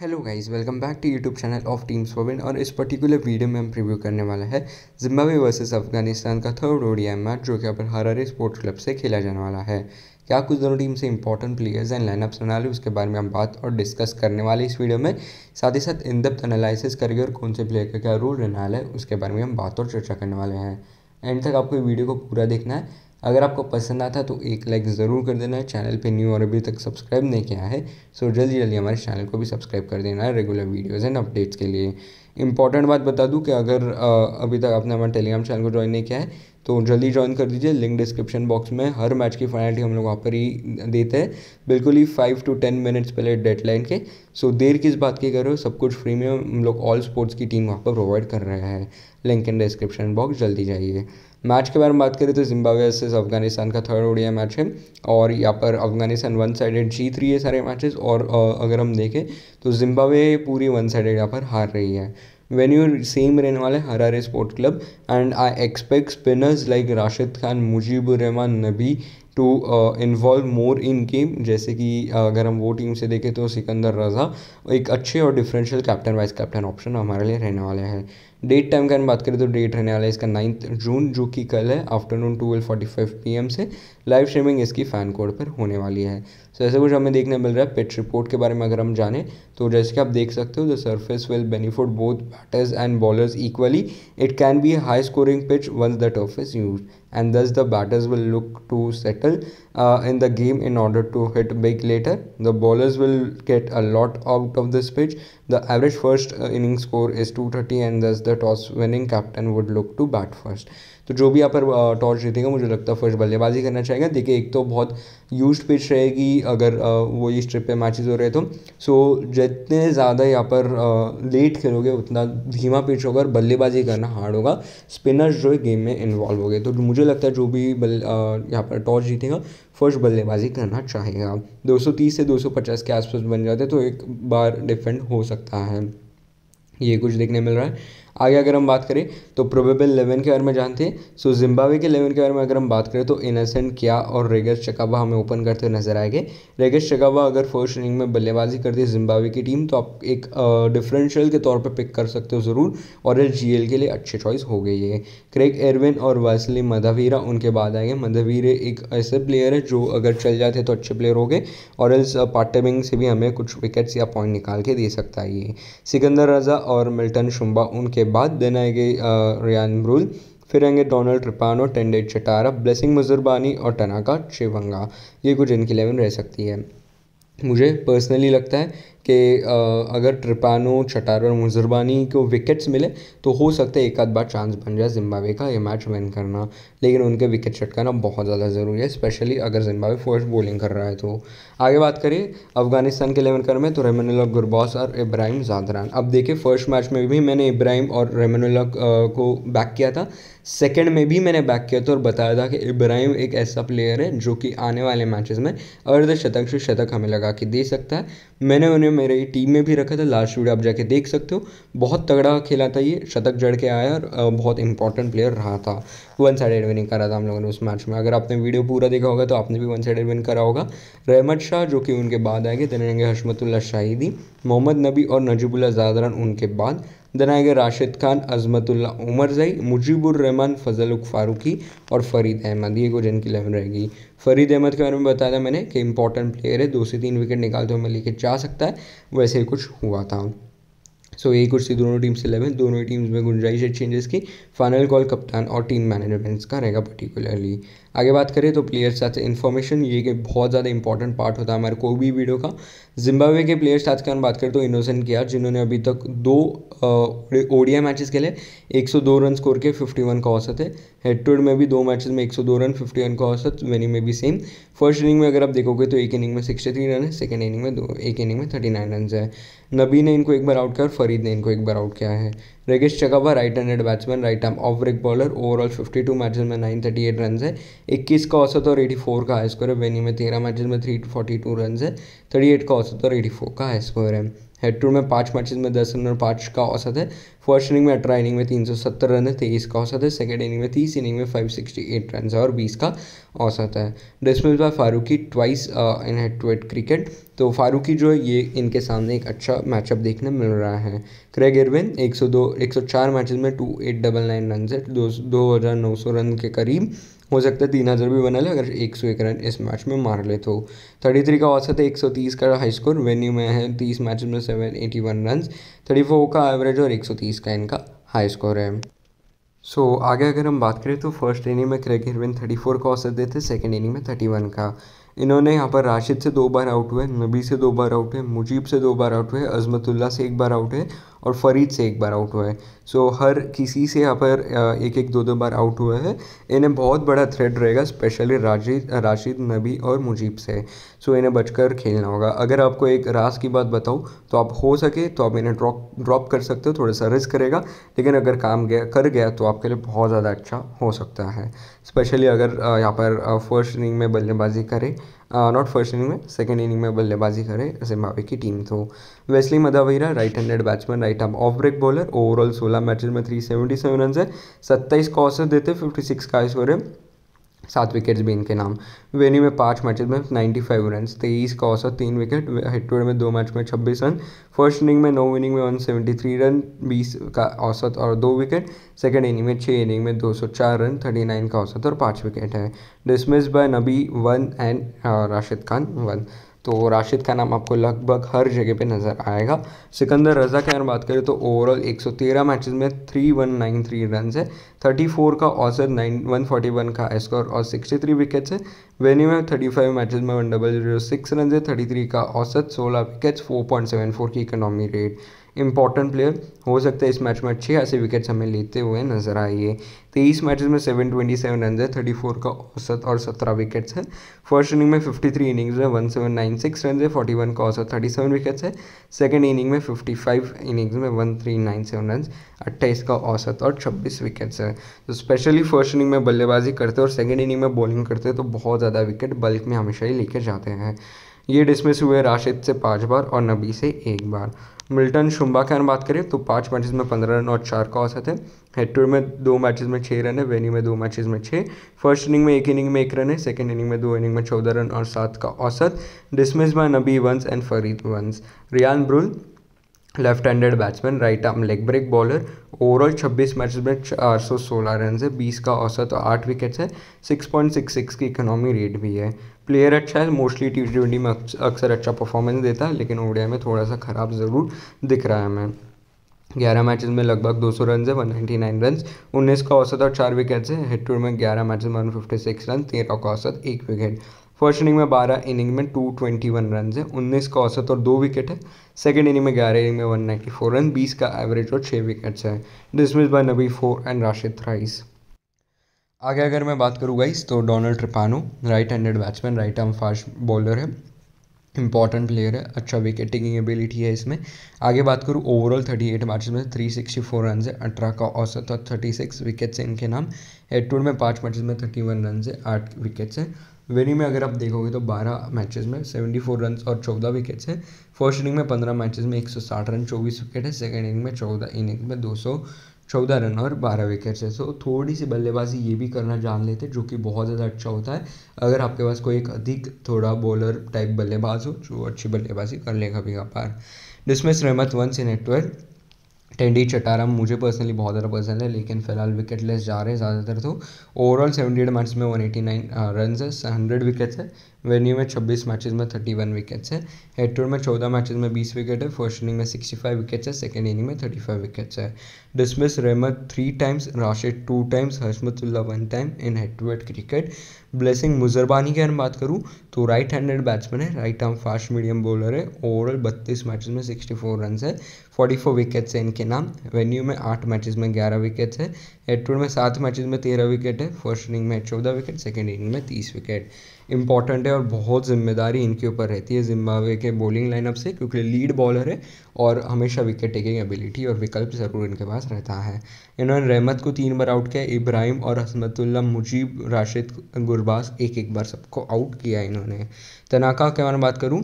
Hello guys welcome back to YouTube channel of teams for और इस particular video में हम प्रीव्यू करने वाला है जिम्बाब्वे वर्सेस अफगानिस्तान का थर्ड ओडीआई मैच जो कि अब हरारे स्पोर्ट्स क्लब से खेला जाने वाला है क्या कुछ दोनों टीम से इंपॉर्टेंट प्लेयर्स एंड लाइनअप्स बना ली उसके बारे में हम बात और डिस्कस करने वाले इस वीडियो में साथ ही साथ इन डेप्थ एनालिसिस करके और कौन से प्लेयर का क्या रोल रहना है उसके बारे में हम बात और चर्चा करने वाले हैं एंड तक आपको वीडियो को पूरा देखना है अगर आपको पसंद आता तो एक लाइक ज़रूर कर देना चैनल पे न्यू और अभी तक सब्सक्राइब नहीं किया है सो जल्दी जल्दी हमारे चैनल को भी सब्सक्राइब कर देना है रेगुलर वीडियोज़ एंड अपडेट्स के लिए इंपॉर्टेंट बात बता दूँ कि अगर अभी तक आपने हमारे टेलीग्राम चैनल को ज्वाइन नहीं किया है तो जल्दी ज्वाइन कर दीजिए लिंक डिस्क्रिप्शन बॉक्स में हर मैच की फाइनलिटी हम लोग वहाँ पर ही देते हैं बिल्कुल ही फाइव टू टेन मिनट्स पहले डेडलाइन के सो देर किस बात की करो सब कुछ फ्री में हम लोग ऑल स्पोर्ट्स की टीम वहाँ पर प्रोवाइड कर रहे हैं लिंक इन डिस्क्रिप्शन बॉक्स जल्दी जाइए मैच के बारे में बात करें तो जिम्बावे वर्सेज अफगानिस्तान का थर्ड ओडिया मैच है और यहाँ पर अफगानिस्तान वन साइडेड जीत रही है सारे मैचेस और अगर हम देखें तो जिम्बावे पूरी वन साइडेड यहाँ पर हार रही है वेन यू सेम रहने वाले है Harare sport club and I expect spinners like Rashid Khan Mujeeb ur Rahman Rahman Nabi to involve more in game जैसे कि अगर हम वो टीम से देखें तो सिकंदर रज़ा एक अच्छे और differential captain vice captain option हमारे लिए रहने वाले हैं डेट टाइम की हम बात करें तो डेट रहने वाला है इसका नाइन्थ जून जो कि कल है afternoon twelve forty five P M से लाइव स्ट्रीमिंग इसकी फ़ैन कोड पर होने वाली है सो ऐसा कुछ हमें देखने मिल रहा है पिच रिपोर्ट के बारे में अगर हम जाने तो जैसे कि आप देख सकते हो the surface will benefit both batters and bowlers equally it can be high scoring pitch once the turf is used and thus the batters will look to settle uh, in the game in order to hit big later. The bowlers will get a lot out of this pitch. The average first uh, inning score is 230 and thus the toss winning captain would look to bat first. तो जो भी यहाँ पर toss जीतेगा मुझे लगता है first बल्लेबाजी करना चाहेंगे देखिए एक तो बहुत यूज पिच रहेगी अगर वो इस ट्रिप पे मैचेस हो रहे तो सो जितने ज़्यादा यहाँ पर लेट खेलोगे उतना धीमा पिच होगा और बल्लेबाजी करना हार्ड होगा स्पिनर्स जो है गेम में इन्वॉल्व हो गए तो मुझे लगता है जो भी बल यहाँ पर टॉस जीतेगा फर्स्ट बल्लेबाजी करना चाहेगा 230 से 250 के आसपास बन जाते तो एक बार डिफेंड हो सकता है ये कुछ देखने मिल रहा है आगे अगर हम बात करें तो प्रोबेबल इलेवन के बारे में जानते हैं सो जिम्बावे के इलेवन के बारे में अगर हम बात करें तो इनसेंट क्या और रेगस चकावा हमें ओपन करते हुए नजर आएंगे रेगस चकावा अगर फर्स्ट इनिंग में बल्लेबाजी करती है जिम्बावे की टीम तो आप एक डिफरेंशियल के तौर पर पिक कर सकते हो ज़रूर और एल के लिए अच्छे चॉइस हो गई है क्रेक एरविन और वैसली मधावीरा उनके बाद आएंगे मधावीरे एक ऐसे प्लेयर है जो अगर चल जाते तो अच्छे प्लेयर हो गए और एल्स पार्टेबिंग से भी हमें कुछ विकेट्स या पॉइंट निकाल के दे सकता है ये सिकंदर रजा और मिल्टन शुम्बा उनके बाद देन आएगी रियान ब्रूल फिर आएंगे Donald Tiripano Tendai Chatara Blessing Muzarabani और टनाका चेवंगा ये कुछ इनकी इलेवन रह सकती है मुझे पर्सनली लगता है कि अगर ट्रिपानो चटार और मुजरबानी को विकेट्स मिले तो हो सकता है एक आध बार चांस बन जाए जिम्बावे का ये मैच विन करना लेकिन उनके विकेट चटकाना बहुत ज़्यादा ज़रूरी है स्पेशली अगर जिम्बावे फर्स्ट बॉलिंग कर रहा है तो आगे बात करें अफगानिस्तान के एलेवन कर में तो रेमनुल्ला गुरबॉस और इब्राहिम जादरान अब देखिए फर्स्ट मैच में भी मैंने इब्राहिम और रेमनुल्ला को बैक किया था सेकेंड में भी मैंने बैक किया था और बताया था कि इब्राहिम एक ऐसा प्लेयर है जो कि आने वाले मैचेस में अर्धशतक से शतक हमें लगा के दे सकता है मैंने उन्हें मेरे टीम में भी रखा था लास्ट वीडियो आप जाके देख सकते हो बहुत तगड़ा खेला था ये शतक जड़ के आया और बहुत इंपॉर्टेंट प्लेयर रहा था वन साइड विनिंग करा था हम लोगों ने उस मैच में अगर आपने वीडियो पूरा देखा होगा तो आपने भी वन साइड विन करा होगा रहमत शाह जो कि उनके बाद आएंगे तेनेंगे हशमतुल्ला शाहिदी मोहम्मद नबी और नजीबुल्ला जादरान उनके बाद देन आएगा राशिद खान अजमतुल्ला उमर जई फजल फजलुक फारूकी और फरीद अहमद ये कुछ इनकी इलेवन रहेगी फरीद अहमद के बारे में बताया था मैंने कि इंपॉर्टेंट प्लेयर है दो से तीन विकेट निकालते तो हुए लेके जा सकता है वैसे ही कुछ हुआ था सो यही कुछ थी दोनों टीम्स इलेवन दोनों टीम्स में गुंजाइश है चेंजेस की फाइनल कॉल कप्तान और टीम मैनेजमेंट्स का रहेगा पर्टिकुलरली आगे बात करें तो प्लेयर्स साथ इन्फॉर्मेशन ये कि बहुत ज़्यादा इंपॉर्टेंट पार्ट होता है हमारे कोई भी वीडियो का जिम्बाब्वे के प्लेयर्स साथ की हम बात करें तो इनोसेंट किया जिन्होंने अभी तक दो ओडिया मैचेस खेले 102 रन स्कोर के 51 का औसत है हेड टू हेड में भी दो मैचेस में 102 रन 51 का औसत वेनिंग में भी सेम फर्स्ट इनिंग में अगर आप देखोगे तो एक इनिंग में 63 रन है सेकेंड इनिंग में दो एक इनिंग में 39 रन है नबी ने इनको एक बार आउट किया और फरीद ने इनको एक बार आउट किया है Regis Chakabva right handed batsman right arm off break bowler overall fifty two matches में नाइन थर्टी एट रन है इक्कीस का औसत और एटी फोर का हाई स्कोर है वेनी में तेरह मैचेज में थ्री फोर्टी टू रन है थर्टी एट का औसत और एटी फोर का हाई स्कोर है हेड टू में पाँच मैचेज में दस रन और पाँच का औसत है फर्स्ट इनिंग में अठारह इनिंग में तीन सौ सत्तर रन है तेईस का औसत है सेकेंड इनिंग में तीस इनिंग में फाइव सिक्सटी एट रन है और बीस का औसत है dismiss by Farooqi twice in head to at cricket तो फारूकी जो है ये इनके सामने एक अच्छा मैचअप देखने मिल रहा है क्रेग इरविन एक सौ दो एक सौ चार मैचेज में two eight double nine run है दो दो हज़ार नौ सौ रन के करीब हो सकता है तीन हज़ार भी बना ले अगर एक सौ एक रन इस मैच में मार ले तो थर्टी थ्री का औसत है एक सौ तीस का हाई स्कोर वेन्यू में है तीस मैच में seven eighty one run thirty four का एवरेज और एक सौ तीस का इनका हाई स्कोर है सो so, आगे अगर हम बात करें तो फर्स्ट इनिंग में क्रेग हिरविन थर्टी फोर का औसत देते सेकेंड इनिंग में थर्टी वन का इन्होंने यहाँ पर राशिद से दो बार आउट हुए नबी से दो बार आउट हुए मुजीब से दो बार आउट हुए अजमतुल्ला से एक बार आउट है और फरीद से एक बार आउट हुआ है सो so, हर किसी से यहाँ पर एक एक दो दो बार आउट हुआ है इन्हें बहुत बड़ा थ्रेड रहेगा स्पेशली राशिद राशिद नबी और मुजीब से सो so, इन्हें बचकर खेलना होगा अगर आपको एक रास की बात बताऊँ तो आप हो सके तो आप इन्हें ड्रॉप ड्रॉप कर सकते हो थोड़ा सा रिस्क करेगा लेकिन अगर काम गया कर गया तो आपके लिए बहुत ज़्यादा अच्छा हो सकता है स्पेशली अगर यहाँ पर फर्स्ट इनिंग में बल्लेबाजी करें नॉट फर्स्ट इनिंग में सेकेंड इनिंग में बल्लेबाजी करे जिम्बाब्वे की टीम तो Wessly Madhevere right handed batsman right arm off break bowler overall सोलह मैचेज में थ्री सेवेंटी सेवन रन है सत्ताईस का औसत देते फिफ्टी सिक्स का स्कोर है सात विकेट्स भी इनके नाम वेन्यू में पांच मैचेस में 95 रन तेईस का औसत तीन विकेट हिटवेड में दो मैच में 26 रन फर्स्ट इनिंग में नौ इनिंग में 173 रन 20 का औसत और दो विकेट सेकेंड इनिंग में छः इनिंग में 204 रन 39 का औसत और पाँच विकेट है dismiss by Nabi one and Rashid Khan one तो राशिद का नाम आपको लगभग हर जगह पे नज़र आएगा सिकंदर रज़ा की अगर बात करें तो ओवरऑल 113 मैचेस में 3193 रन है थर्टी फोर का औसत नाइन वन फोर्टी वन का स्कोर और सिक्सटी थ्री विकेट्स है वेन्यू में थर्टी फाइव मैचेज में one double zero six run है थर्टी थ्री का औसत सोलह wickets four point seven four की इकोनॉमी रेट इंपॉर्टेंट प्लेयर हो सकता है इस मैच में अच्छे ऐसे विकेट्स हमें लेते हुए नजर आइए तेईस मैचेस में सेवन ट्वेंटी सेवन रन है थर्टी फोर का औसत और सत्रह विकेट्स है फर्स्ट इनिंग में फिफ्टी थ्री इनिंग्स है one seven nine six run है फोर्टी वन का औसत थर्टी सेवन विकेट्स है सेकेंड इनिंग में फिफ्टी फाइव इनिंग्स में one three nine seven run अट्ठाईस का औसत और छब्बीस विकेट्स है हैं तो स्पेशली फर्स्ट इनिंग में बल्लेबाजी करते हैं और सेकेंड इनिंग में बॉलिंग करते हैं तो बहुत ज़्यादा विकेट बल्क में हमेशा ही लेकर जाते हैं ये डिसमिस हुए राशिद से पाँच बार और नबी से एक बार मिल्टन शुम्बा की अगर बात करें तो पाँच मैचेस में पंद्रह रन और चार का औसत है हेड में दो मैचेस में छः रन है वेनी में दो मैचेस में छः फर्स्ट इनिंग में एक इनिंग में एक रन है सेकेंड इनिंग में दो इनिंग में चौदह रन और सात का औसत dismiss by Nabi once and Fareed once Ryan Burl left handed batsman right arm leg break bowler overall 26 matches में चार सौ सोलह रन है बीस का औसत और आठ विकेट्स है सिक्स पॉइंट सिक्स सिक्स की इकोनॉमी रेट भी है प्लेयर अच्छा है मोस्टली टी ट्वेंटी में अक्सर अच्छा परफॉर्मेंस देता है लेकिन ओडिया में थोड़ा सा ख़राब ज़रूर दिख रहा है हमें ग्यारह मैचेस में लगभग दो सौ रन है वन नाइन्टी नाइन रन उन्नीस का औसत और चार विकेट है हेड टूर में ग्यारह मैचेस में सिक्स रन तेरह का औसत एक विकेट फर्स्ट इनिंग में बारह इनिंग में टू ट्वेंटी वन रन है उन्नीस का औसत और दो विकेट है सेकेंड इनिंग में ग्यारह इनिंग में वन नाइन्टी फोर रन बीस का एवरेज और छः विकेट्स है dismiss by Nabi four and Rashid राइस आगे अगर मैं बात करूँ गाइस तो Donald Tiripano right handed batsman right arm fast bowler है इंपॉर्टेंट प्लेयर है अच्छा विकेट टेकिंग एबिलिटी है इसमें आगे बात करूँ ओवरऑल थर्टी एट मैचेस में थ्री सिक्सटी फोर रन है अठारह का औसत और थर्टी सिक्स विकेट्स हैं इनके नाम हेड टू में पाँच मैचेस में थर्टी वन रन है आठ विकेट्स हैं वेनी में अगर आप देखोगे तो 12 मैचेस में 74 रन और 14 विकेट्स हैं फर्स्ट इनिंग में 15 मैचेस में 160 रन 24 विकेट है सेकेंड इनिंग में 14 इनिंग में 214 रन और 12 विकेट्स है सो थोड़ी सी बल्लेबाजी ये भी करना जान लेते जो कि बहुत ज़्यादा अच्छा होता है अगर आपके पास कोई एक अधिक थोड़ा बॉलर टाइप बल्लेबाज हो जो अच्छी बल्लेबाजी कर लेगा भी अपार dismiss Rahmat one in eight twelve Tendai चटाराम मुझे पर्सनली बहुत ज़्यादा पसंद है लेकिन फिलहाल विकेट लेस जा रहे हैं ज़्यादातर तो ओवरऑल सेवेंटी एट मैच में वन एटी नाइन रन है हंड्रेड विकेट्स है वेन्यू में छब्बीस मैचेस में थर्टी वन विकेट्स है हेटोर में चौदह मैचेस में बीस विकेट है फर्स्ट इनिंग में सिक्सटी फाइव विकेट्स है सेकेंड इनिंग में थर्टी फाइव विकेट्स है dismiss Rahmat three times Rashid two times Hashmatullah one time in head to head cricket Blessing Muzarabani की अगर बात करूँ तो राइट हैंडेड बैट्समैन है right arm fast medium bowler है ओवरऑल बत्तीस मैचेस में सिक्सटी फोर रन है फोर्टी फोर विकेट्स हैं इनके नाम वेन्यू में आठ मैचेस में ग्यारह विकेट्स है हेडफोर्ड में सात मैचेस में तेरह विकेट है फर्स्ट इनिंग में चौदह विकेट सेकेंड इनिंग में तीस विकेट इंपॉर्टेंट है और बहुत जिम्मेदारी इनके ऊपर रहती है जिम्बावे के बॉलिंग लाइनअप से क्योंकि लीड बॉलर है और हमेशा विकेट टेकिंग एबिलिटी और विकल्प ज़रूर इनके पास रहता है इन्होंने रहमत को तीन बार आउट किया इब्राहिम और हसमतुल्ला मुजीब राशिद गुरबाज एक एक बार सबको आउट किया इन्होंने तनाका के बारे में बात करूँ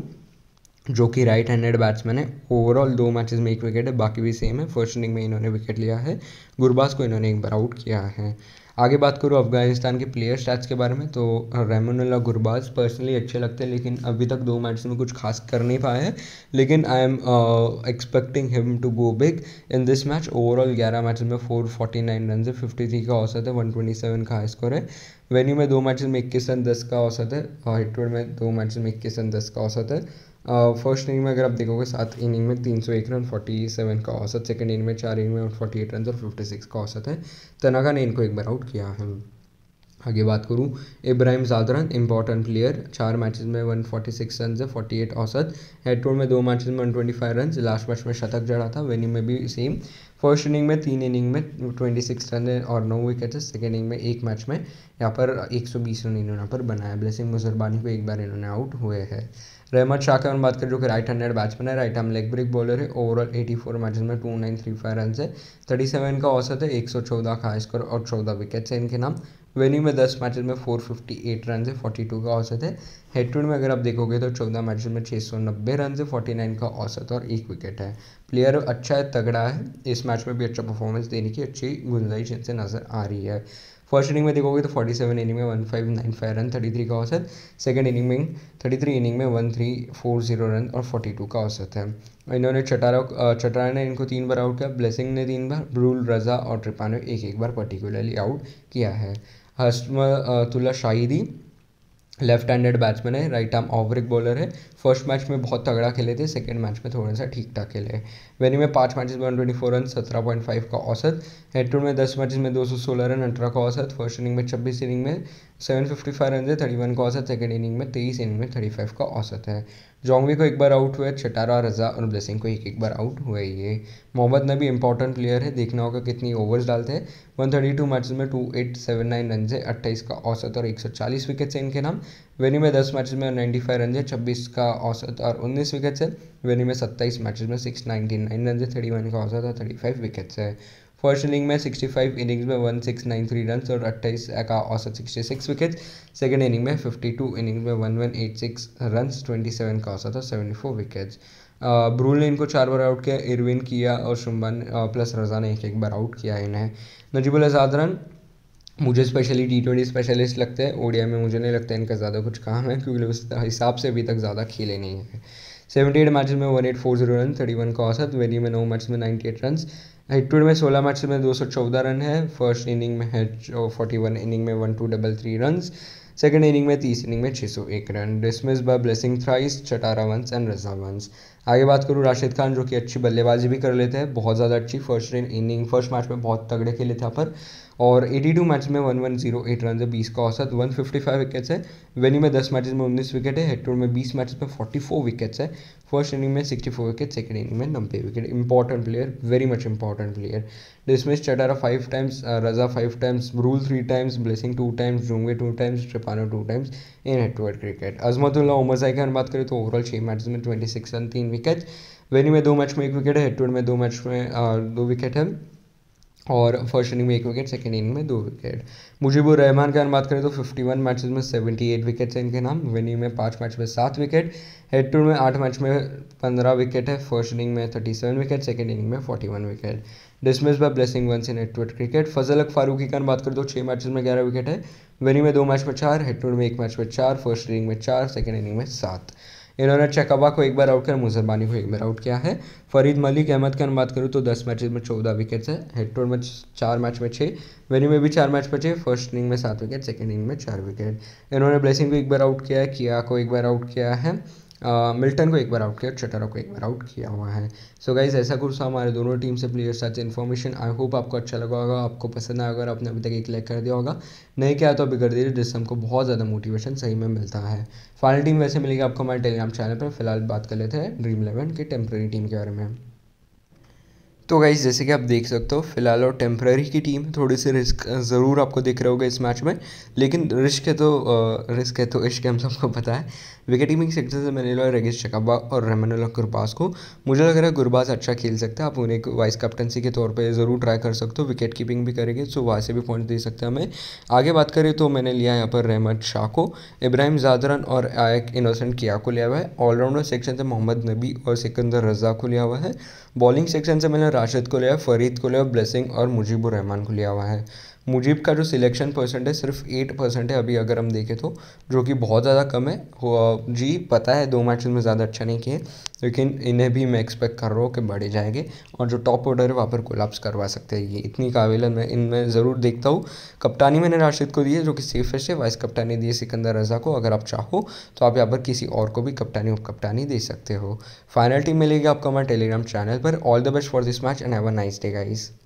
जो कि राइट हैंडेड बैट्समैन है ओवरऑल दो मैचेस में एक विकेट है बाकी भी सेम है फर्स्ट इनिंग में इन्होंने विकेट लिया है गुरबाज को इन्होंने एक बार आउट किया है आगे बात करूँ अफगानिस्तान के प्लेयर स्टैट्स के बारे में तो रेमोनल और गुरबाज पर्सनली अच्छे लगते हैं लेकिन अभी तक दो मैच में कुछ खास कर नहीं पाए हैं लेकिन I am expecting him to go big in this match overall ग्यारह मैच में फोर फोर्टी नाइन रन है फिफ्टी थ्री का औसत है वन ट्वेंटी सेवन का हाई स्कोर है वेन्यू में दो मैच में इक्कीस रन दस का औसत है और हिटवर्ड में दो मैच में इक्कीस रन दस का औसत है फर्स्ट uh, इनिंग में अगर आप देखोगे सात इनिंग में तीन सौ एक रन फोर्टी सेवन का औसत सेकेंड इनिंग में चार इनिंग में फोर्टी एट रन और फिफ्टी सिक्स का औसत है तनागा ने इनको एक बार आउट किया है आगे बात करूँ इब्राहिम जादरन इंपॉर्टेंट प्लेयर चार मैचेस में वन फोर्टी सिक्स रन है फोर्टी एट औसत हेड में दो मैचेस में one twenty five run last match में शतक जड़ा था वेनिंग में भी सेम फर्स्ट इनिंग में तीन इनिंग में ट्वेंटी सिक्स रन और नौ विकेट है सेकेंड इनिंग में एक मैच में यहाँ पर एक सौ बीस रन इन्होंने यहाँ पर बनाया ब्लेसिंग मुजरबानी को एक बार इन्होंने आउट हुए हैं रहमत शाह की बात करें जो कि राइट हैंडेड बैट्समैन है right arm leg break bowler है ओवरऑल 84 फोर मैचेज में two nine three five run है थर्टी सेवन का औसत है एक सौ चौदह का स्कोर और चौदह विकेट्स है इनके नाम वेन्यू में दस मैच में फोर फिफ्टी एट रन है फोर्टी टू का औसत है हेड टू में अगर आप देखोगे तो चौदह मैच में छः सौ नब्बे रन है फोर्टी नाइन का औसत और एक विकेट है प्लेयर अच्छा है तगड़ा है इस मैच में भी अच्छा परफॉर्मेंस देने की अच्छी गुंजाइश इनसे नज़र आ रही है फर्स्ट इनिंग में देखोगे तो 47 इनिंग में 1595 रन 33 का औसत सेकंड इनिंग में 33 इनिंग में 1340 रन और 42 का औसत है इन्होंने चटारा चटारा ने इनको तीन बार आउट किया ब्लेसिंग ने तीन बार ब्रूल रजा और ने एक एक बार पर्टिकुलरली आउट किया है Hashmatullah Shahidi left handed batsman है right arm off break bowler है फर्स्ट मैच में बहुत तगड़ा खेले थे सेकेंड मैच में थोड़ा सा ठीक ठाक खेले वेनी में पाँच मैचेस में वन ट्वेंटी फोर रन सत्रह पॉइंट फाइव का औसत हेड टू में दस मैचेस में दो सौ सोलह रन अठारह का औसत फर्स्ट इनिंग में छब्बीस इनिंग में सेवन फिफ्टी फाइव रन थे थर्टी वन का औसत सेकेंड इनिंग में तेईस इनिंग में थर्टी फाइव का औसत है जोंगवी को एक बार आउट हुआ छटारा रजा और ब्लेसिंग को एक एक बार आउट हुआ ये मोहम्मद नबी इंपॉर्टेंट प्लेयर है देखना होगा कितनी ओवर्स डालते हैं वन थर्टी टू मैचेस में two eight seven nine run से अट्ठाईस का औसत और एक सौ चालीस विकेट से इनके नाम वेनी में दस मैचेस में फाइव रन है छब्बीस का औसत और उन्नीस विकेट्स है वेनी में सत्ताईस मैचेस में सिक्स नाइन्टी नाइन रन है थर्टी वन का औसत और थर्टी फाइव विकेट्स है फर्स्ट इनिंग में सिक्सटी फाइव इनिंग्स में one six nine three run और अट्ठाईस का औसत sixty six wickets second inning में फिफ्टी टू इनिंग्स में one one eight six run twenty seven का औसत और सेवेंटी फोर विकेट्स ब्रूल ने इनको चार बार आउट किया इरविन किया और शुम्बन प्लस रजा ने एक एक बार आउट किया इन्हें नजीबुल आजाद रन मुझे स्पेशली टी ट्वेंटी स्पेशलिस्ट लगते हैं ओडिया में मुझे नहीं लगता इनका ज़्यादा कुछ काम है क्योंकि उस हिसाब से अभी तक ज़्यादा खेले नहीं है सेवेंटी एट मैचेज में one eight four zero run thirty one का औसत वेरी में नौ मैच में नाइन्टी एट रन हेड में सोलह मैच में दो सौ चौदह रन है फर्स्ट इनिंग में है फोर्टी वन इनिंग में one two double three run second inning में तीस इनिंग में छः सौ एक रन dismiss by Blessing thrice Chatara once and Raza once आगे बात करूँ राशिद खान जो कि अच्छी बल्लेबाजी भी कर लेते हैं बहुत ज़्यादा अच्छी फर्स्ट इनिंग फर्स्ट मैच में बहुत तगड़े खेले थे पर और 82 मैच में one one zero eight run है बीस का औसत 155 विकेट्स है वेनी में 10 मैचेस में 19 विकेट है हेड में 20 मैचेस में 44 विकेट्स है फर्स्ट इनिंग में 64 विकेट सेकंड इनिंग में नब्बे wicket important player very much important player dismiss Chatara five times Raza five times Rule three times blessing two times Jongwe two times Tripano two times in head to head cricket Azmatullah Omarzai की अगर बात करें तो overall छः matches में twenty six run तीन wicket venue में दो मैच में एक विकेट है हेड टू हेड में दो मैच में uh, दो विकेट है और फर्स्ट इनिंग में एक विकेट सेकेंड इनिंग में दो विकेट मुजीबुर रहमान के अगर बात करें तो 51 मैचेस में 78 विकेट्स हैं इनके नाम विनिंग में पाँच मैच में सात विकेट हेड टू में आठ मैच में पंद्रह विकेट है फर्स्ट इनिंग में 37 विकेट सेकेंड इनिंग में 41 wicket dismiss by Blessing once in एटवेट क्रिकेट फजल अक फारूकी की बात करें तो छः मैचेज में ग्यारह विकेट है विनिंग में दो मैच में चार हेड टू में एक मैच में चार फर्स्ट इनिंग में चार सेकेंड इनिंग में सात इन्होंने चकवा को एक बार आउट किया मुजरबानी को एक बार आउट किया है फरीद मलिक अहमद की बात करूँ तो दस मैच में चौदह विकेट्स है हेड में चार मैच में छः वेन्यू में भी चार मैच में छः फर्स्ट इनिंग में सात विकेट सेकेंड इनिंग में चार विकेट इन्होंने ब्लेसिंग को एक बार आउट किया है किया को एक बार आउट किया है मिल्टन को एक बार आउट किया चटारा को एक बार आउट किया हुआ है सो so गाइज ऐसा कुछ था हमारे दोनों टीम से प्लेयर्स आज इन्फॉर्मेशन आई होप आपको अच्छा लगा होगा आपको पसंद आया अगर आपने अभी तक एक लाइक कर दिया होगा नहीं किया तो अभी कर दीजिए जिससे हमको बहुत ज़्यादा मोटिवेशन सही में मिलता है फाइनल टीम वैसे मिलेगी आपको हमारे टेलीग्राम चैनल पर फिलहाल बात कर लेते हैं ड्रीम इलेवन की टेम्प्रेरी टीम के बारे में तो गाइज जैसे कि आप देख सकते हो फिलहाल और टेम्प्रेरी की टीम थोड़ी सी रिस्क ज़रूर आपको दिख रहे होगा इस मैच में लेकिन रिस्क है तो रिस्क है तो इश्क हम सबको पता है विकेट कीपिंग सेक्टर से मैंने लो रगेश चकब्बा और रहमानुल्ला गुरबाज को मुझे लग रहा है गुरबाज अच्छा खेल सकता है आप उन्हें वाइस कैप्टनसी के तौर पर ज़रूर ट्राई कर सकते हो विकेट कीपिंग भी करेंगे सो वहाँ से भी पॉइंट दे सकते हैं हमें आगे बात करें तो मैंने लिया यहाँ पर रहमत शाह को इब्राहिम जादरन और आयक इनोसेंट किया को लिया हुआ है ऑलराउंडर सेक्शन से मोहम्मद नबी और सिकंदर रजा को लिया हुआ है बॉलिंग सेक्शन से मैंने राशिद को लिया फरीद को लिया ब्लेसिंग और मुजीबुर रहमान को लिया हुआ है मुजीब का जो सिलेक्शन परसेंट है सिर्फ एट परसेंट है अभी अगर हम देखें तो जो कि बहुत ज़्यादा कम है जी पता है दो मैच में ज़्यादा अच्छा नहीं किए लेकिन इन्हें भी मैं एक्सपेक्ट कर रहा हूँ कि बढ़े जाएंगे और जो टॉप ऑर्डर है वहाँ पर कोलाप्स करवा सकते हैं ये इतनी काबिल है मैं इनमें ज़रूर देखता हूँ कप्तानी मैंने राशिद को दी है जो कि सेफेस्ट है वाइस कप्तानी दी है सिकंदर रजा को अगर आप चाहो तो आप यहाँ पर किसी और को भी कप्तानी उप कप्तानी दे सकते हो फाइनल टीम मिलेगी आपको हमारे टेलीग्राम चैनल पर all the best for this match and have a nice day guys